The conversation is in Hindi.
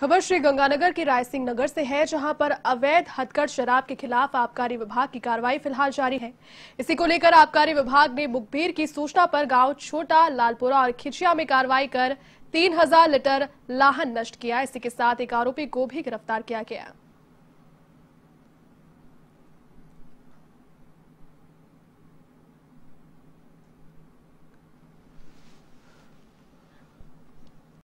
खबर श्री गंगानगर के राय सिंह नगर से है जहां पर अवैध हथकड़ शराब के खिलाफ आबकारी विभाग की कार्रवाई फिलहाल जारी है इसी को लेकर आबकारी विभाग ने मुखबिर की सूचना पर गांव छोटा लालपुरा और खिचिया में कार्रवाई कर 3000 लीटर लाहन नष्ट किया इसी के साथ एक आरोपी को भी गिरफ्तार किया गया